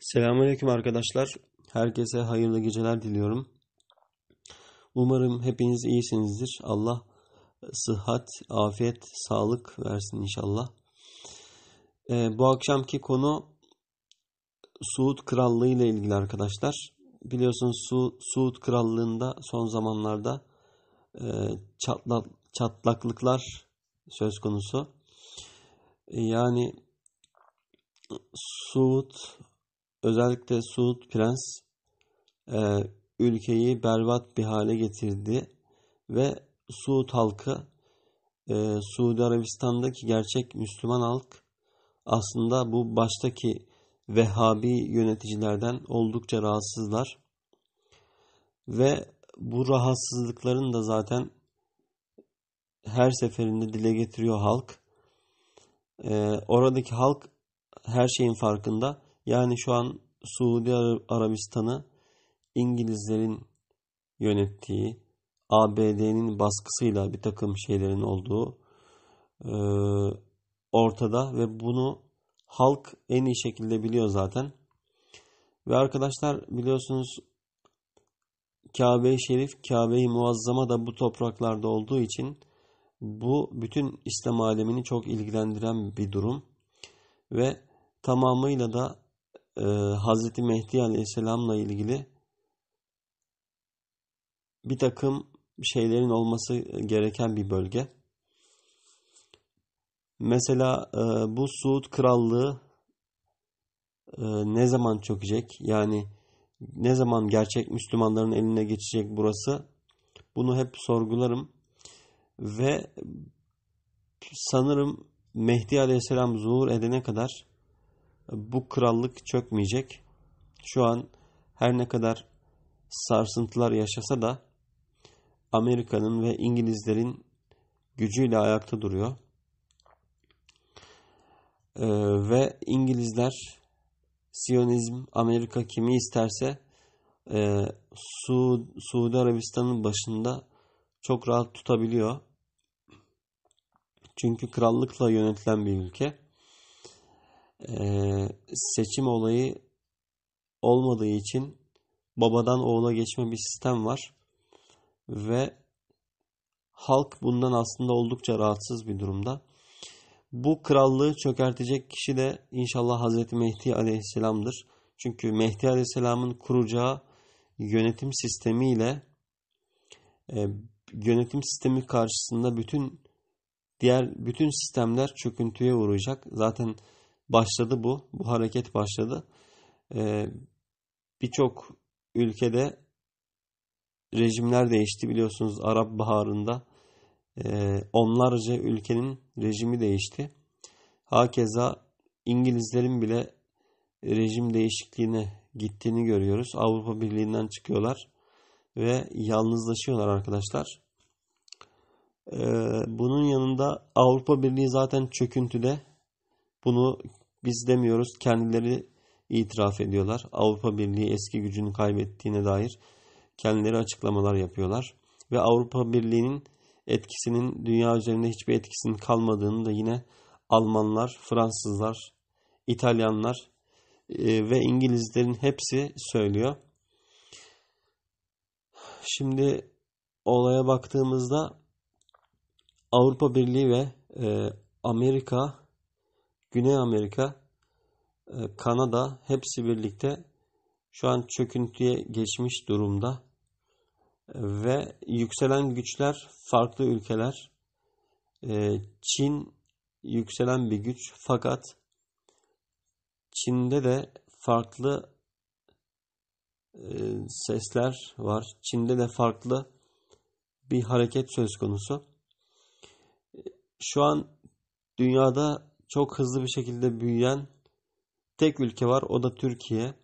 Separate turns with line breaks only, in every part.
Selamünaleyküm arkadaşlar. Herkese hayırlı geceler diliyorum. Umarım hepiniz iyisinizdir. Allah sıhhat, afiyet, sağlık versin inşallah. Ee, bu akşamki konu Suud Krallığı ile ilgili arkadaşlar. Biliyorsunuz Su Suud Krallığı'nda son zamanlarda e, çatla çatlaklıklar söz konusu. Yani Suud Özellikle Suud Prens e, ülkeyi berbat bir hale getirdi ve Suud halkı e, Suudi Arabistan'daki gerçek Müslüman halk aslında bu baştaki Vehhabi yöneticilerden oldukça rahatsızlar. Ve bu rahatsızlıkların da zaten her seferinde dile getiriyor halk. Ee, oradaki halk her şeyin farkında yani şu an Suudi Arabistan'ı İngilizlerin yönettiği ABD'nin baskısıyla bir takım şeylerin olduğu e, ortada ve bunu halk en iyi şekilde biliyor zaten. Ve arkadaşlar biliyorsunuz Kabe-i Şerif, Kabe-i Muazzama da bu topraklarda olduğu için bu bütün İslam alemini çok ilgilendiren bir durum ve tamamıyla da e, Hazreti Mehdi Aleyhisselam'la ilgili bir takım şeylerin olması gereken bir bölge. Mesela e, bu Suud Krallığı e, ne zaman çökecek? Yani ne zaman gerçek Müslümanların eline geçecek burası? Bunu hep sorgularım. Ve sanırım Mehdi Aleyhisselam zuhur edene kadar bu krallık çökmeyecek. Şu an her ne kadar sarsıntılar yaşasa da Amerika'nın ve İngilizlerin gücüyle ayakta duruyor. Ee, ve İngilizler Siyonizm Amerika kimi isterse e, Su Suudi Arabistan'ın başında çok rahat tutabiliyor. Çünkü krallıkla yönetilen bir ülke. Ee, seçim olayı olmadığı için babadan oğula geçme bir sistem var. Ve halk bundan aslında oldukça rahatsız bir durumda. Bu krallığı çökertecek kişi de inşallah Hazreti Mehdi Aleyhisselam'dır. Çünkü Mehdi Aleyhisselam'ın kuracağı yönetim sistemiyle e, yönetim sistemi karşısında bütün diğer bütün sistemler çöküntüye uğrayacak. Zaten başladı bu. Bu hareket başladı. Ee, Birçok ülkede rejimler değişti biliyorsunuz Arap Baharı'nda e, onlarca ülkenin rejimi değişti. Hakeza İngilizlerin bile rejim değişikliğine gittiğini görüyoruz. Avrupa Birliği'nden çıkıyorlar ve yalnızlaşıyorlar arkadaşlar. Ee, bunun yanında Avrupa Birliği zaten çöküntüde bunu biz demiyoruz kendileri itiraf ediyorlar. Avrupa Birliği eski gücünü kaybettiğine dair kendileri açıklamalar yapıyorlar. Ve Avrupa Birliği'nin etkisinin dünya üzerinde hiçbir etkisinin kalmadığını da yine Almanlar, Fransızlar, İtalyanlar e, ve İngilizlerin hepsi söylüyor. Şimdi olaya baktığımızda Avrupa Birliği ve e, Amerika Güney Amerika, e, Kanada hepsi birlikte şu an çöküntüye geçmiş durumda. E, ve yükselen güçler farklı ülkeler. E, Çin yükselen bir güç fakat Çin'de de farklı sesler var. Çin'de de farklı bir hareket söz konusu. Şu an dünyada çok hızlı bir şekilde büyüyen tek ülke var o da Türkiye.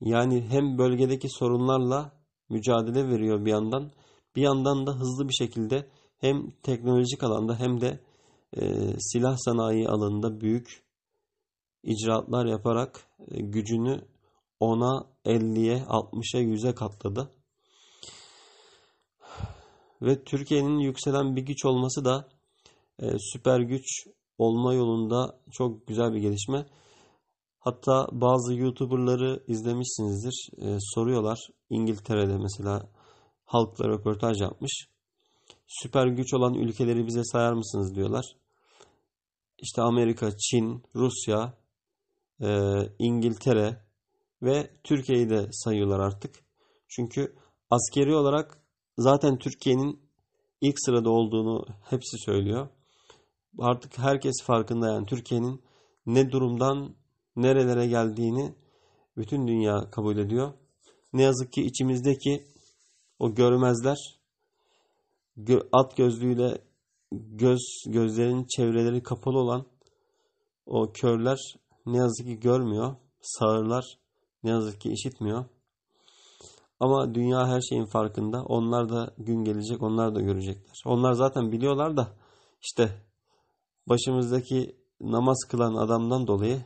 Yani hem bölgedeki sorunlarla mücadele veriyor bir yandan. Bir yandan da hızlı bir şekilde hem teknolojik alanda hem de e, silah sanayi alanında büyük icraatlar yaparak e, gücünü 10'a, 50'ye, 60'a, 100'e katladı. Ve Türkiye'nin yükselen bir güç olması da e, süper güç olma yolunda çok güzel bir gelişme. Hatta bazı YouTuber'ları izlemişsinizdir. E, soruyorlar. İngiltere'de mesela halkla röportaj yapmış. Süper güç olan ülkeleri bize sayar mısınız diyorlar. İşte Amerika, Çin, Rusya, e, İngiltere ve Türkiye'yi de sayıyorlar artık. Çünkü askeri olarak zaten Türkiye'nin ilk sırada olduğunu hepsi söylüyor artık herkes farkında yani Türkiye'nin ne durumdan nerelere geldiğini bütün dünya kabul ediyor. Ne yazık ki içimizdeki o görmezler at gözlüğüyle göz gözlerinin çevreleri kapalı olan o körler ne yazık ki görmüyor. Sağırlar ne yazık ki işitmiyor. Ama dünya her şeyin farkında. Onlar da gün gelecek, onlar da görecekler. Onlar zaten biliyorlar da işte başımızdaki namaz kılan adamdan dolayı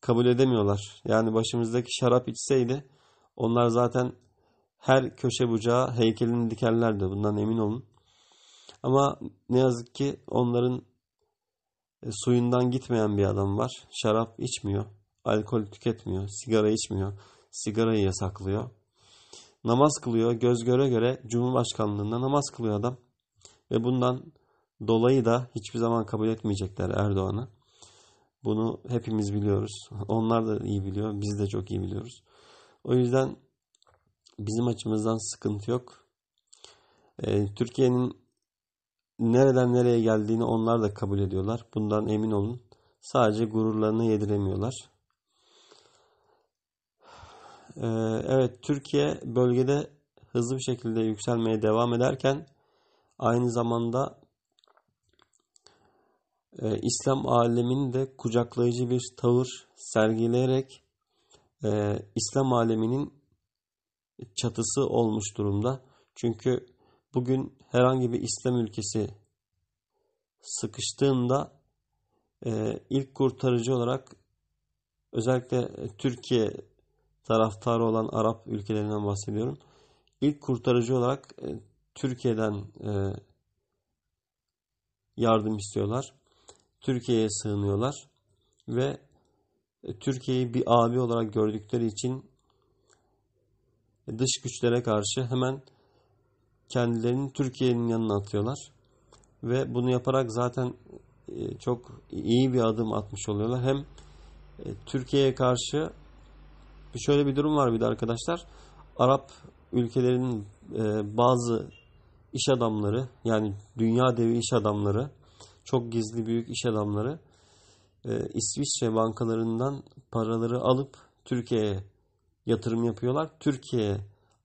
kabul edemiyorlar. Yani başımızdaki şarap içseydi onlar zaten her köşe bucağı heykelini dikerlerdi. Bundan emin olun. Ama ne yazık ki onların e, suyundan gitmeyen bir adam var. Şarap içmiyor, alkol tüketmiyor, sigara içmiyor, sigarayı yasaklıyor. Namaz kılıyor, göz göre göre Cumhurbaşkanlığında namaz kılıyor adam. Ve bundan Dolayı da hiçbir zaman kabul etmeyecekler Erdoğan'ı. Bunu hepimiz biliyoruz. Onlar da iyi biliyor. Biz de çok iyi biliyoruz. O yüzden bizim açımızdan sıkıntı yok. Ee, Türkiye'nin nereden nereye geldiğini onlar da kabul ediyorlar. Bundan emin olun. Sadece gururlarını yediremiyorlar. Ee, evet Türkiye bölgede hızlı bir şekilde yükselmeye devam ederken aynı zamanda e, İslam aleminde kucaklayıcı bir tavır sergileyerek e, İslam aleminin çatısı olmuş durumda. Çünkü bugün herhangi bir İslam ülkesi sıkıştığında e, ilk kurtarıcı olarak özellikle Türkiye taraftarı olan Arap ülkelerinden bahsediyorum. İlk kurtarıcı olarak e, Türkiye'den e, yardım istiyorlar. Türkiye'ye sığınıyorlar ve e, Türkiye'yi bir abi olarak gördükleri için e, dış güçlere karşı hemen kendilerini Türkiye'nin yanına atıyorlar. Ve bunu yaparak zaten e, çok iyi bir adım atmış oluyorlar. Hem Türkiye'ye karşı şöyle bir durum var bir de arkadaşlar. Arap ülkelerinin bazı iş adamları yani dünya devi iş adamları çok gizli büyük iş adamları e, İsviçre bankalarından paraları alıp Türkiye'ye yatırım yapıyorlar. Türkiye'ye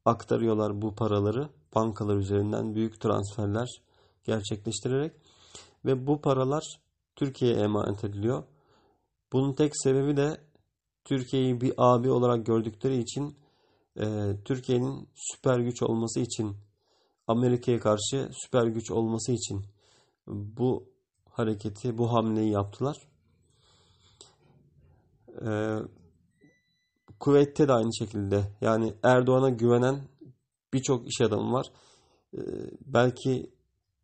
aktarıyorlar bu paraları bankalar üzerinden büyük transferler gerçekleştirerek ve bu paralar Türkiye'ye emanet ediliyor. Bunun tek sebebi de Türkiye'yi bir abi olarak gördükleri için e, Türkiye'nin süper güç olması için Amerika'ya karşı süper güç olması için bu hareketi, bu hamleyi yaptılar. Ee, Kuveyt'te de aynı şekilde. Yani Erdoğan'a güvenen birçok iş adamı var. Ee, belki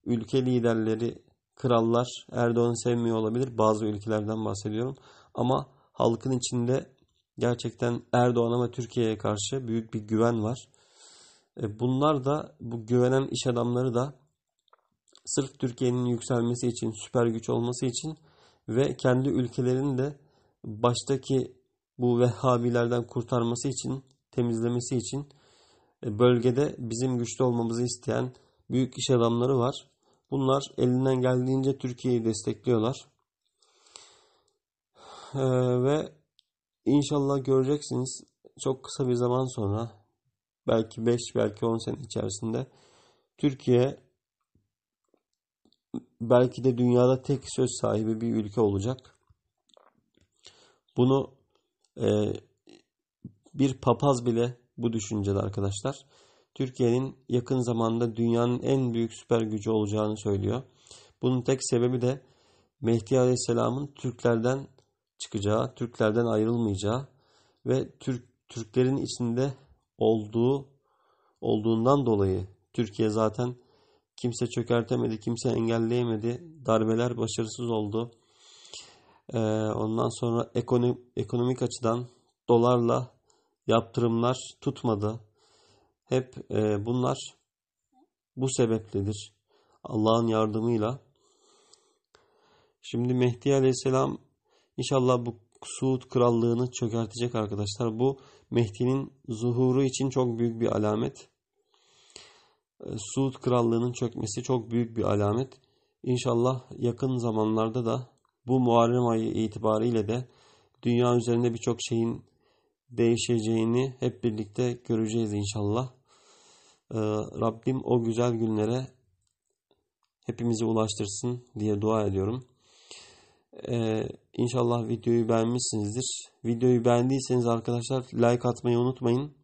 ülke liderleri, krallar Erdoğan'ı sevmiyor olabilir. Bazı ülkelerden bahsediyorum. Ama halkın içinde gerçekten Erdoğan'a ve Türkiye'ye karşı büyük bir güven var. Ee, bunlar da bu güvenen iş adamları da sırf Türkiye'nin yükselmesi için, süper güç olması için ve kendi ülkelerinin de baştaki bu Vehhabilerden kurtarması için, temizlemesi için e, bölgede bizim güçlü olmamızı isteyen büyük iş adamları var. Bunlar elinden geldiğince Türkiye'yi destekliyorlar. Ee, ve inşallah göreceksiniz çok kısa bir zaman sonra belki 5 belki 10 sene içerisinde Türkiye belki de dünyada tek söz sahibi bir ülke olacak. Bunu e, bir papaz bile bu düşüncede arkadaşlar. Türkiye'nin yakın zamanda dünyanın en büyük süper gücü olacağını söylüyor. Bunun tek sebebi de Mehdi Aleyhisselam'ın Türklerden çıkacağı, Türklerden ayrılmayacağı ve Türk Türklerin içinde olduğu olduğundan dolayı Türkiye zaten Kimse çökertemedi, kimse engelleyemedi. Darbeler başarısız oldu. Ee, ondan sonra ekonomi, ekonomik açıdan dolarla yaptırımlar tutmadı. Hep e, bunlar bu sebepledir. Allah'ın yardımıyla. Şimdi Mehdi Aleyhisselam inşallah bu Suud Krallığını çökertecek arkadaşlar. Bu Mehdi'nin zuhuru için çok büyük bir alamet. Ee, Suud Krallığı'nın çökmesi çok büyük bir alamet. İnşallah yakın zamanlarda da bu Muharrem ayı itibariyle de dünya üzerinde birçok şeyin değişeceğini hep birlikte göreceğiz inşallah. Ee, Rabbim o güzel günlere hepimizi ulaştırsın diye dua ediyorum. Ee, inşallah videoyu beğenmişsinizdir. Videoyu beğendiyseniz arkadaşlar like atmayı unutmayın.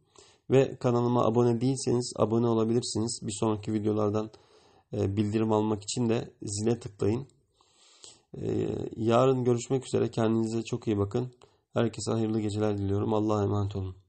Ve kanalıma abone değilseniz abone olabilirsiniz. Bir sonraki videolardan e, bildirim almak için de zile tıklayın. E, yarın görüşmek üzere. Kendinize çok iyi bakın. Herkese hayırlı geceler diliyorum. Allah'a emanet olun.